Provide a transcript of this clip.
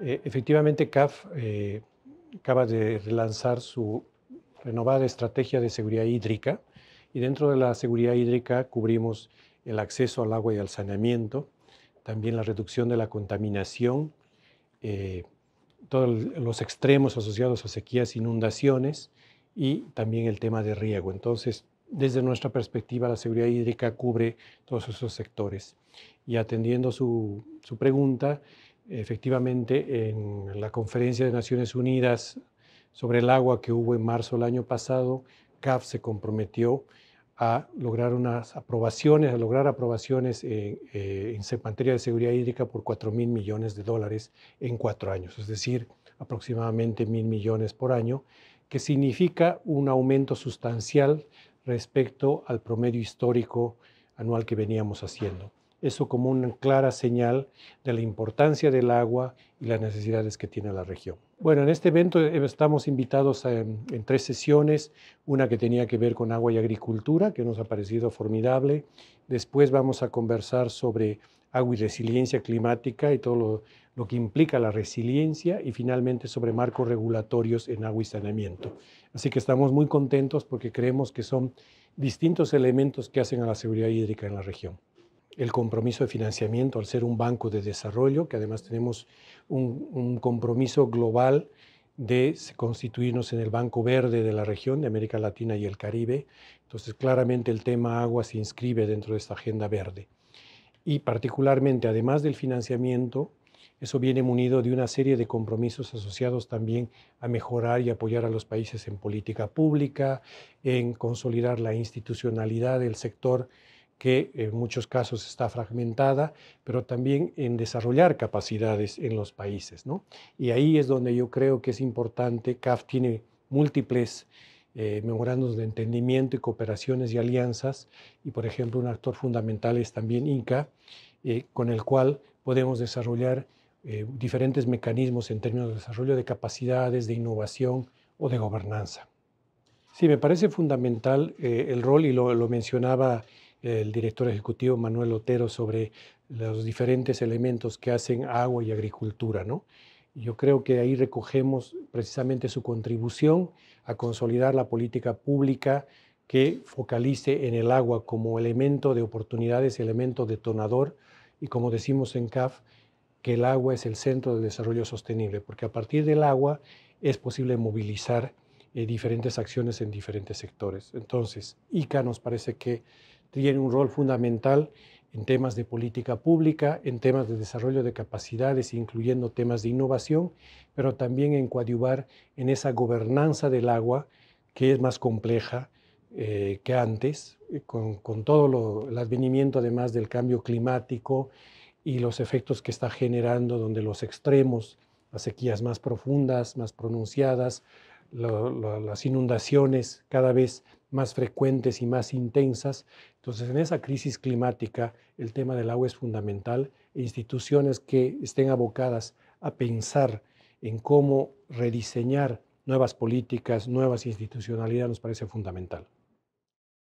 Eh, efectivamente, CAF eh, acaba de relanzar su renovada estrategia de seguridad hídrica y dentro de la seguridad hídrica cubrimos el acceso al agua y al saneamiento, también la reducción de la contaminación, eh, todos los extremos asociados a sequías, inundaciones y también el tema de riego. Entonces, desde nuestra perspectiva, la seguridad hídrica cubre todos esos sectores. Y atendiendo su pregunta, Efectivamente, en la conferencia de Naciones Unidas sobre el agua que hubo en marzo del año pasado, CAF se comprometió a lograr unas aprobaciones, a lograr aprobaciones eh, eh, en, materia de seguridad hídrica por 4 mil millones de dólares en cuatro años, es decir, aproximadamente mil millones por año, que significa un aumento sustancial respecto al promedio histórico anual que veníamos haciendo eso como una clara señal de la importancia del agua y las necesidades que tiene la región. Bueno, en este evento eh, estamos invitados en, tres sesiones, una que tenía que ver con agua y agricultura, que nos ha parecido formidable, después vamos a conversar sobre agua y resiliencia climática y todo lo que implica la resiliencia y finalmente sobre marcos regulatorios en agua y saneamiento. Así que estamos muy contentos porque creemos que son distintos elementos que hacen a la seguridad hídrica en la región el compromiso de financiamiento al ser un banco de desarrollo, que además tenemos un, compromiso global de constituirnos en el Banco Verde de la región de América Latina y el Caribe. Entonces, claramente el tema agua se inscribe dentro de esta agenda verde. Y particularmente, además del financiamiento, eso viene munido de una serie de compromisos asociados también a mejorar y apoyar a los países en política pública, en consolidar la institucionalidad del sector que en muchos casos está fragmentada, pero también en desarrollar capacidades en los países. Y ahí es donde yo creo que es importante, CAF tiene múltiples eh, memorandos de entendimiento y cooperaciones y alianzas, y por ejemplo un actor fundamental es también INCA, eh, con el cual podemos desarrollar eh, diferentes mecanismos en términos de desarrollo de capacidades, de innovación o de gobernanza. Sí, me parece fundamental el rol, y lo, lo mencionaba el director ejecutivo Manuel Otero sobre los diferentes elementos que hacen agua y agricultura. ¿no? Yo creo que ahí recogemos precisamente su contribución a consolidar la política pública que focalice en el agua como elemento de oportunidades, elemento detonador y como decimos en CAF, que el agua es el centro del desarrollo sostenible, porque a partir del agua es posible movilizar eh, diferentes acciones en diferentes sectores. Entonces, ICA nos parece que tiene un rol fundamental en temas de política pública, en temas de desarrollo de capacidades, incluyendo temas de innovación, pero también en coadyuvar en esa gobernanza del agua que es más compleja eh, que antes, eh, con, todo lo, el advenimiento además del cambio climático y los efectos que está generando, donde los extremos, las sequías más profundas, más pronunciadas, las inundaciones cada vez más frecuentes y más intensas. Entonces, en esa crisis climática, el tema del agua es fundamental. E instituciones que estén abocadas a pensar en cómo rediseñar nuevas políticas, nuevas institucionalidades, nos parece fundamental.